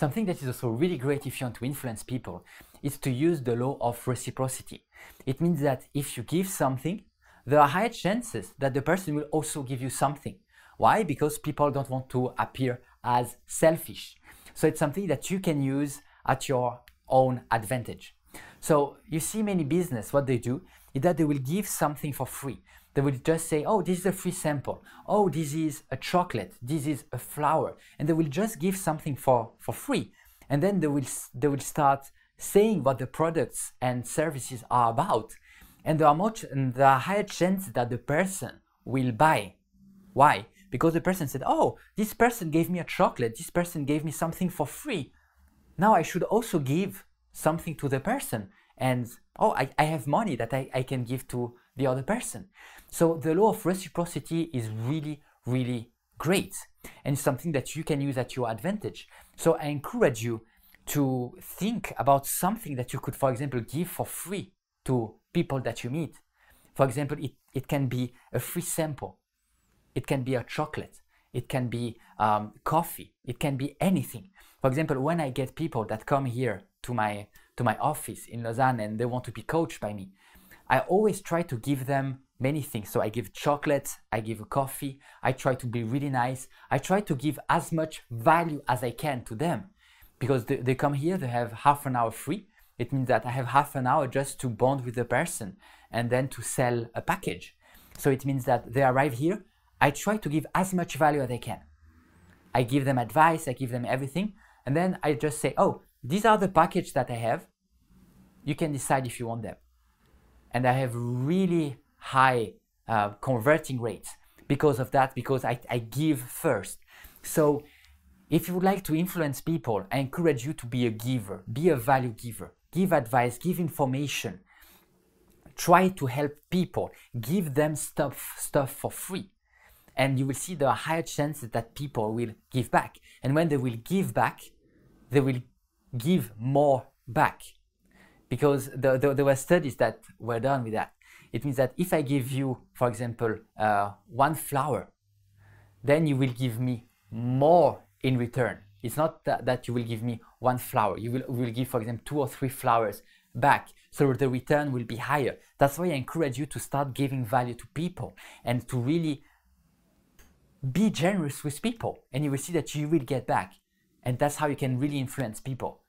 Something that is also really great if you want to influence people is to use the law of reciprocity. It means that if you give something, there are higher chances that the person will also give you something. Why? Because people don't want to appear as selfish. So it's something that you can use at your own advantage. So you see many business, what they do is that they will give something for free. They will just say, oh, this is a free sample. Oh, this is a chocolate. This is a flower. And they will just give something for, for free. And then they will, they will start saying what the products and services are about. And there are much, and there are higher chances that the person will buy. Why? Because the person said, oh, this person gave me a chocolate. This person gave me something for free. Now I should also give something to the person and oh i, I have money that I, I can give to the other person so the law of reciprocity is really really great and something that you can use at your advantage so i encourage you to think about something that you could for example give for free to people that you meet for example it, it can be a free sample it can be a chocolate it can be um, coffee it can be anything for example when i get people that come here to my to my office in Lausanne and they want to be coached by me, I always try to give them many things. So I give chocolate, I give a coffee, I try to be really nice. I try to give as much value as I can to them because they, they come here, they have half an hour free. It means that I have half an hour just to bond with the person and then to sell a package. So it means that they arrive here, I try to give as much value as I can. I give them advice, I give them everything, and then I just say, oh, these are the package that I have. You can decide if you want them. And I have really high uh, converting rates because of that, because I, I give first. So if you would like to influence people, I encourage you to be a giver, be a value giver, give advice, give information, try to help people, give them stuff, stuff for free. And you will see there are higher chances that people will give back. And when they will give back, they will give more back because the, the, there were studies that were done with that. It means that if I give you, for example, uh, one flower, then you will give me more in return. It's not that, that you will give me one flower. You will, will give, for example, two or three flowers back. So the return will be higher. That's why I encourage you to start giving value to people and to really be generous with people. And you will see that you will get back. And that's how you can really influence people.